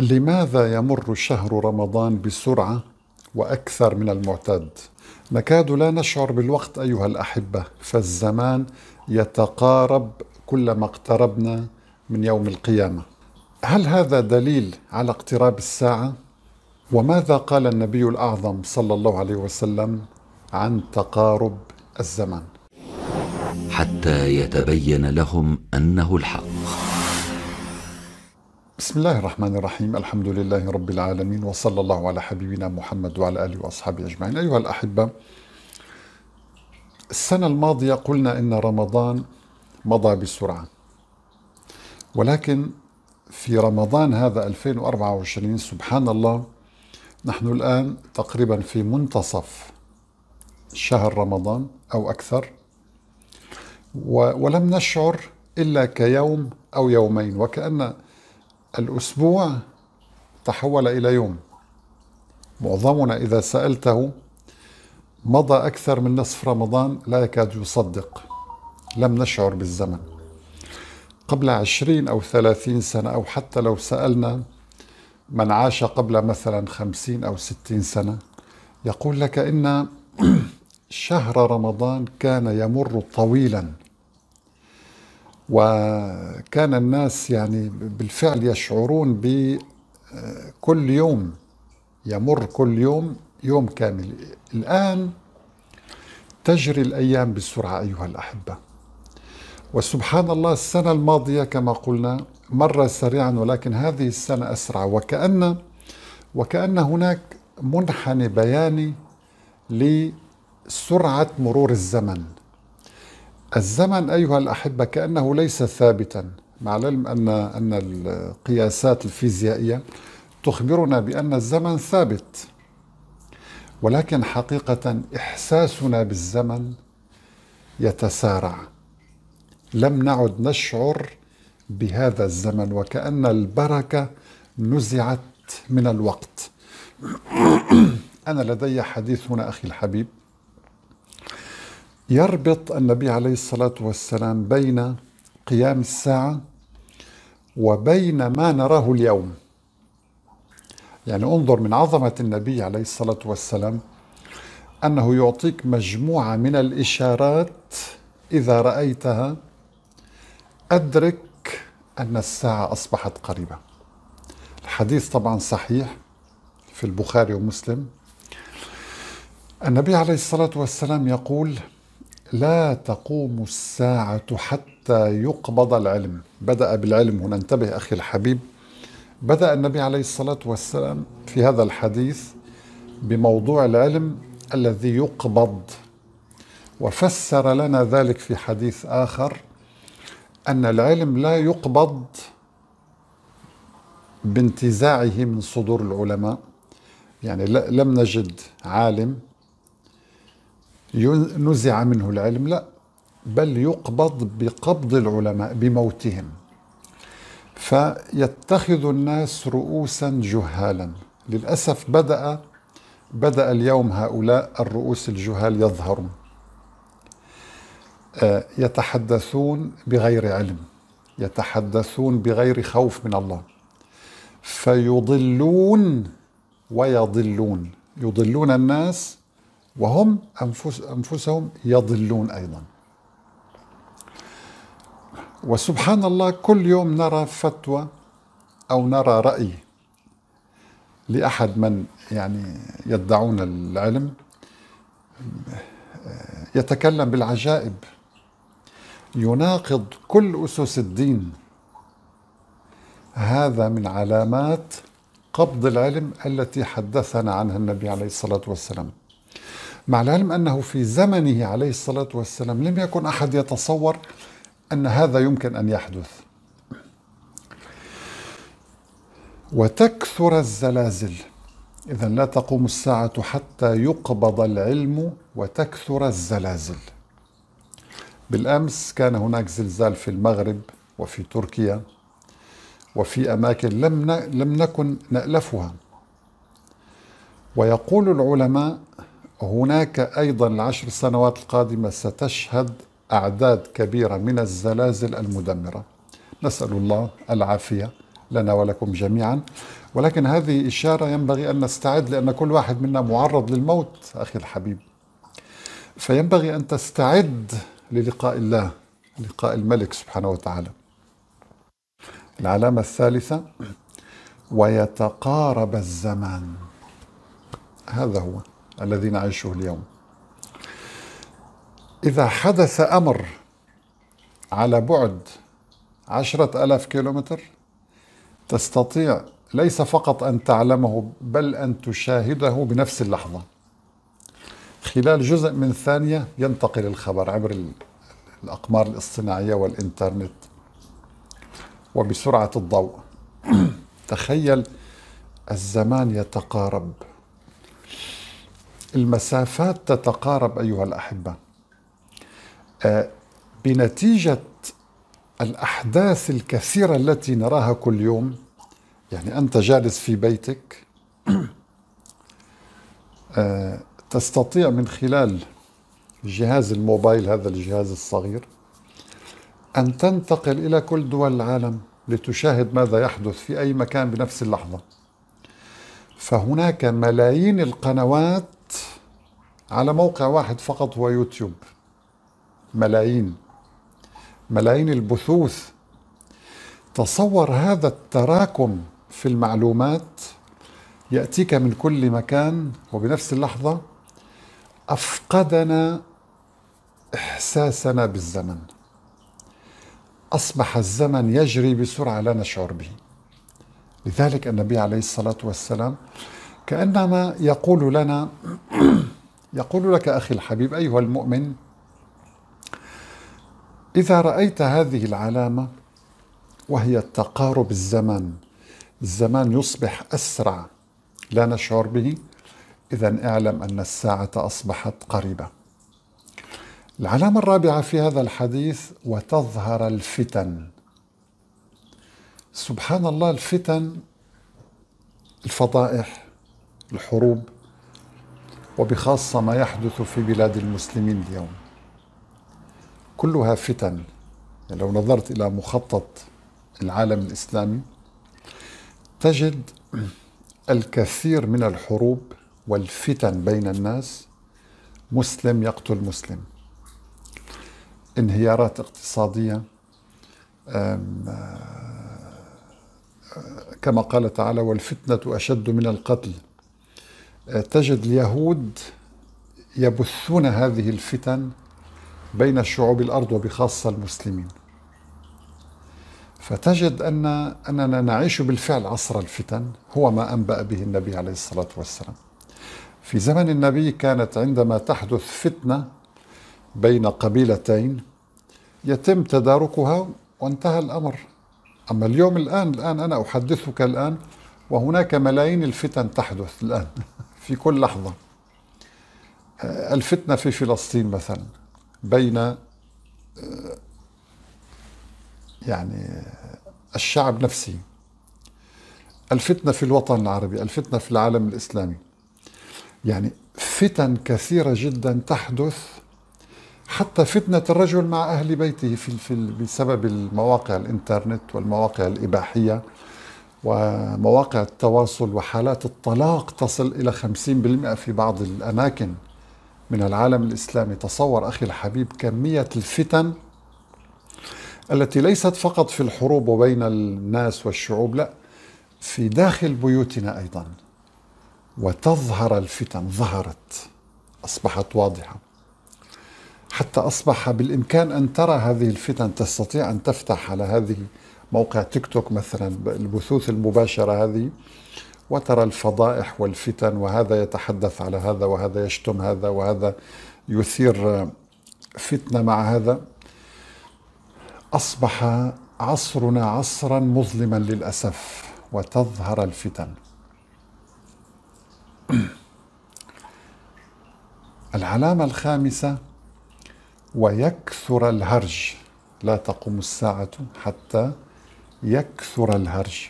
لماذا يمر شهر رمضان بسرعه واكثر من المعتاد نكاد لا نشعر بالوقت ايها الاحبه فالزمان يتقارب كلما اقتربنا من يوم القيامه هل هذا دليل على اقتراب الساعه وماذا قال النبي الاعظم صلى الله عليه وسلم عن تقارب الزمان حتى يتبين لهم انه الحق بسم الله الرحمن الرحيم الحمد لله رب العالمين وصلى الله على حبيبنا محمد وعلى آله وأصحابه أجمعين أيها الأحبة السنة الماضية قلنا إن رمضان مضى بسرعة ولكن في رمضان هذا 2024 سبحان الله نحن الآن تقريبا في منتصف شهر رمضان أو أكثر ولم نشعر إلا كيوم أو يومين وكأن الأسبوع تحول إلى يوم معظمنا إذا سألته مضى أكثر من نصف رمضان لا يكاد يصدق لم نشعر بالزمن قبل عشرين أو ثلاثين سنة أو حتى لو سألنا من عاش قبل مثلا خمسين أو ستين سنة يقول لك إن شهر رمضان كان يمر طويلا وكان الناس يعني بالفعل يشعرون بكل يوم يمر كل يوم يوم كامل الآن تجري الأيام بسرعة أيها الأحبة وسبحان الله السنة الماضية كما قلنا مر سريعا ولكن هذه السنة أسرع وكأن وكأن هناك منحنى بياني لسرعة مرور الزمن الزمن أيها الأحبة كأنه ليس ثابتا مع العلم أن أن القياسات الفيزيائية تخبرنا بأن الزمن ثابت ولكن حقيقة إحساسنا بالزمن يتسارع لم نعد نشعر بهذا الزمن وكأن البركة نزعت من الوقت أنا لدي حديث هنا أخي الحبيب يربط النبي عليه الصلاة والسلام بين قيام الساعة وبين ما نراه اليوم يعني انظر من عظمة النبي عليه الصلاة والسلام أنه يعطيك مجموعة من الإشارات إذا رأيتها أدرك أن الساعة أصبحت قريبة الحديث طبعا صحيح في البخاري ومسلم النبي عليه الصلاة والسلام يقول لا تقوم الساعة حتى يقبض العلم بدأ بالعلم هنا انتبه أخي الحبيب بدأ النبي عليه الصلاة والسلام في هذا الحديث بموضوع العلم الذي يقبض وفسر لنا ذلك في حديث آخر أن العلم لا يقبض بانتزاعه من صدور العلماء يعني لم نجد عالم نزع منه العلم لا بل يقبض بقبض العلماء بموتهم فيتخذ الناس رؤوسا جهالا للأسف بدأ بدأ اليوم هؤلاء الرؤوس الجهال يظهرون آه، يتحدثون بغير علم يتحدثون بغير خوف من الله فيضلون ويضلون يضلون الناس وهم أنفس أنفسهم يضلون أيضا وسبحان الله كل يوم نرى فتوى أو نرى رأي لأحد من يعني يدعون العلم يتكلم بالعجائب يناقض كل أسس الدين هذا من علامات قبض العلم التي حدثنا عنها النبي عليه الصلاة والسلام مع العلم أنه في زمنه عليه الصلاة والسلام لم يكن أحد يتصور أن هذا يمكن أن يحدث وتكثر الزلازل إذا لا تقوم الساعة حتى يقبض العلم وتكثر الزلازل بالأمس كان هناك زلزال في المغرب وفي تركيا وفي أماكن لم لم نكن نألفها ويقول العلماء هناك أيضا العشر سنوات القادمة ستشهد أعداد كبيرة من الزلازل المدمرة نسأل الله العافية لنا ولكم جميعا ولكن هذه إشارة ينبغي أن نستعد لأن كل واحد منا معرض للموت أخي الحبيب فينبغي أن تستعد للقاء الله لقاء الملك سبحانه وتعالى العلامة الثالثة ويتقارب الزمان هذا هو الذي نعيشه اليوم إذا حدث أمر على بعد عشرة ألاف كيلومتر تستطيع ليس فقط أن تعلمه بل أن تشاهده بنفس اللحظة خلال جزء من ثانية ينتقل الخبر عبر الأقمار الاصطناعية والإنترنت وبسرعة الضوء تخيل الزمان يتقارب المسافات تتقارب أيها الأحبة آه، بنتيجة الأحداث الكثيرة التي نراها كل يوم يعني أنت جالس في بيتك آه، تستطيع من خلال جهاز الموبايل هذا الجهاز الصغير أن تنتقل إلى كل دول العالم لتشاهد ماذا يحدث في أي مكان بنفس اللحظة فهناك ملايين القنوات على موقع واحد فقط هو يوتيوب ملايين ملايين البثوث تصور هذا التراكم في المعلومات ياتيك من كل مكان وبنفس اللحظه افقدنا احساسنا بالزمن اصبح الزمن يجري بسرعه لا نشعر به لذلك النبي عليه الصلاه والسلام كانما يقول لنا يقول لك أخي الحبيب أيها المؤمن إذا رأيت هذه العلامة وهي تقارب الزمن الزمان يصبح أسرع لا نشعر به إذا اعلم أن الساعة أصبحت قريبة العلامة الرابعة في هذا الحديث وتظهر الفتن سبحان الله الفتن الفضائح الحروب وبخاصة ما يحدث في بلاد المسلمين اليوم كلها فتن يعني لو نظرت إلى مخطط العالم الإسلامي تجد الكثير من الحروب والفتن بين الناس مسلم يقتل مسلم انهيارات اقتصادية آه، كما قال تعالى والفتنة أشد من القتل تجد اليهود يبثون هذه الفتن بين شعوب الارض وبخاصه المسلمين. فتجد ان اننا نعيش بالفعل عصر الفتن هو ما انبأ به النبي عليه الصلاه والسلام. في زمن النبي كانت عندما تحدث فتنه بين قبيلتين يتم تداركها وانتهى الامر. اما اليوم الان الان انا احدثك الان وهناك ملايين الفتن تحدث الان. في كل لحظة آه، الفتنة في فلسطين مثلا بين آه، يعني آه، الشعب نفسه الفتنة في الوطن العربي الفتنة في العالم الإسلامي يعني فتن كثيرة جدا تحدث حتى فتنة الرجل مع أهل بيته في, في بسبب المواقع الإنترنت والمواقع الإباحية ومواقع التواصل وحالات الطلاق تصل إلى 50% في بعض الأماكن من العالم الإسلامي تصور أخي الحبيب كمية الفتن التي ليست فقط في الحروب وبين الناس والشعوب لا في داخل بيوتنا أيضا وتظهر الفتن ظهرت أصبحت واضحة حتى أصبح بالإمكان أن ترى هذه الفتن تستطيع أن تفتح على هذه موقع تيك توك مثلا البثوث المباشرة هذه وترى الفضائح والفتن وهذا يتحدث على هذا وهذا يشتم هذا وهذا يثير فتنة مع هذا أصبح عصرنا عصرا مظلما للأسف وتظهر الفتن العلامة الخامسة ويكثر الهرج لا تقوم الساعة حتى يكثر الهرج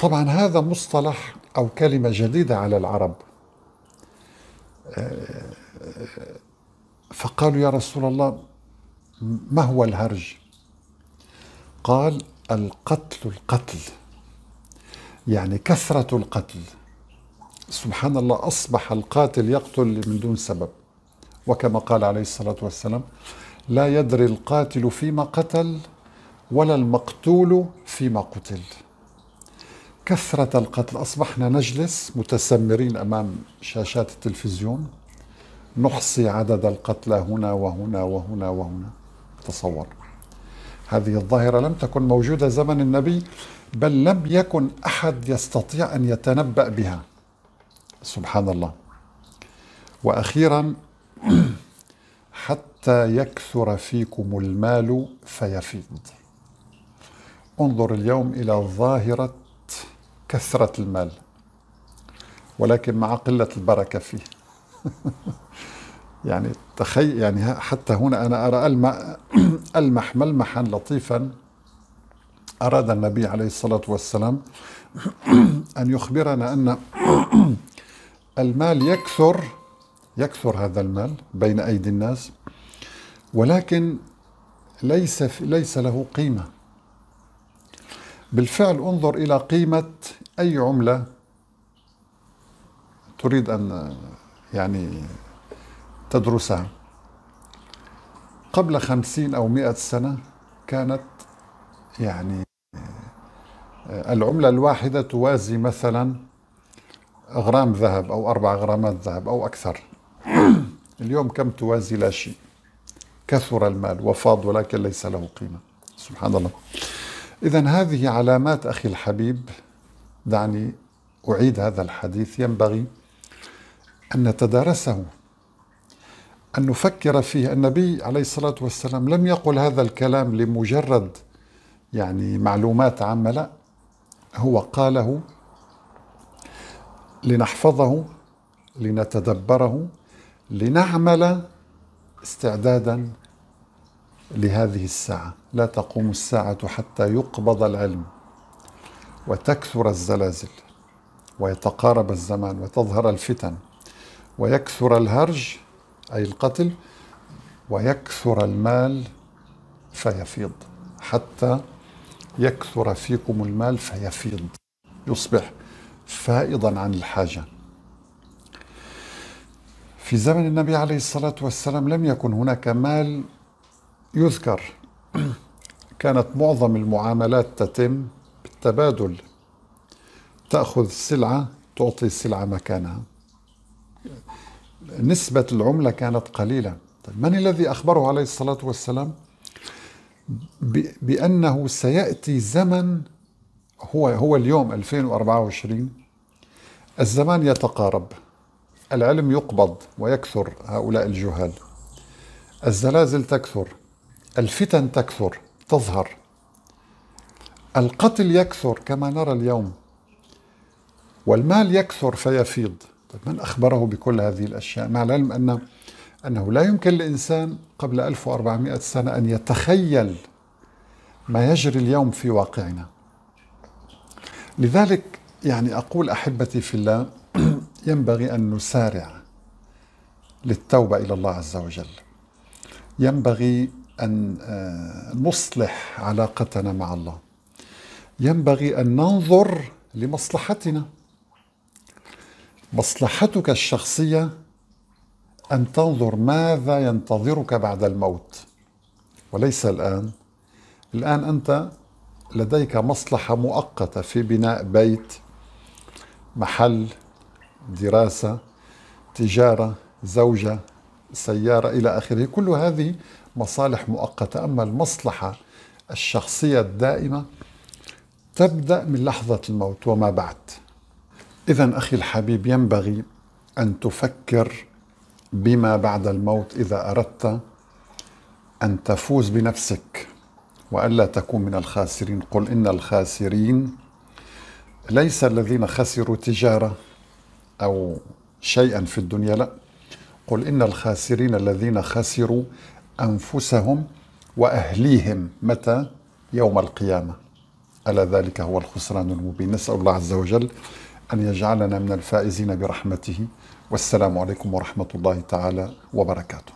طبعا هذا مصطلح أو كلمة جديدة على العرب فقالوا يا رسول الله ما هو الهرج قال القتل القتل يعني كثرة القتل سبحان الله أصبح القاتل يقتل من دون سبب وكما قال عليه الصلاة والسلام لا يدري القاتل فيما قتل ولا المقتول فيما قتل كثرة القتل أصبحنا نجلس متسمرين أمام شاشات التلفزيون نحصي عدد القتلى هنا وهنا وهنا وهنا تصور هذه الظاهرة لم تكن موجودة زمن النبي بل لم يكن أحد يستطيع أن يتنبأ بها سبحان الله وأخيرا حتى يكثر فيكم المال فيفيض انظر اليوم إلى ظاهرة كثرة المال ولكن مع قلة البركة فيه يعني تخيل يعني حتى هنا أنا أرى ألمح, ألمح ملمحا لطيفا أراد النبي عليه الصلاة والسلام أن يخبرنا أن المال يكثر يكثر هذا المال بين أيدي الناس ولكن ليس ليس له قيمه بالفعل انظر إلى قيمة أي عملة تريد أن يعني تدرسها قبل خمسين أو مئة سنة كانت يعني العملة الواحدة توازي مثلا غرام ذهب أو أربع غرامات ذهب أو أكثر اليوم كم توازي لا شيء كثر المال وفاض ولكن ليس له قيمة سبحان الله إذا هذه علامات أخي الحبيب دعني أعيد هذا الحديث ينبغي أن نتدارسه أن نفكر فيه النبي عليه الصلاة والسلام لم يقل هذا الكلام لمجرد يعني معلومات عامة لا هو قاله لنحفظه لنتدبره لنعمل استعدادا لهذه الساعة لا تقوم الساعة حتى يقبض العلم وتكثر الزلازل ويتقارب الزمان وتظهر الفتن ويكثر الهرج أي القتل ويكثر المال فيفيض حتى يكثر فيكم المال فيفيض يصبح فائضا عن الحاجه في زمن النبي عليه الصلاه والسلام لم يكن هناك مال يذكر كانت معظم المعاملات تتم بالتبادل تأخذ السلعة تعطي السلعة مكانها نسبة العملة كانت قليلة طيب، من الذي أخبره عليه الصلاة والسلام بأنه سيأتي زمن هو هو اليوم 2024 الزمان يتقارب العلم يقبض ويكثر هؤلاء الجهال الزلازل تكثر الفتن تكثر تظهر القتل يكثر كما نرى اليوم والمال يكثر فيفيض طيب من أخبره بكل هذه الأشياء مع العلم أن أنه لا يمكن لإنسان قبل 1400 سنة أن يتخيل ما يجري اليوم في واقعنا لذلك يعني أقول أحبتي في الله ينبغي أن نسارع للتوبة إلى الله عز وجل ينبغي أن آه، نصلح علاقتنا مع الله ينبغي أن ننظر لمصلحتنا مصلحتك الشخصية أن تنظر ماذا ينتظرك بعد الموت وليس الآن الآن أنت لديك مصلحة مؤقتة في بناء بيت محل دراسة تجارة زوجة سيارة إلى آخره كل هذه مصالح مؤقتة أما المصلحة الشخصية الدائمة تبدأ من لحظة الموت وما بعد إذا أخي الحبيب ينبغي أن تفكر بما بعد الموت إذا أردت أن تفوز بنفسك وألا تكون من الخاسرين قل إن الخاسرين ليس الذين خسروا تجارة أو شيئا في الدنيا لا قل إن الخاسرين الذين خسروا أنفسهم وأهليهم متى يوم القيامة ألا ذلك هو الخسران المبين نسأل الله عز وجل أن يجعلنا من الفائزين برحمته والسلام عليكم ورحمة الله تعالى وبركاته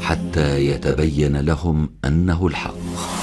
حتى يتبين لهم أنه الحق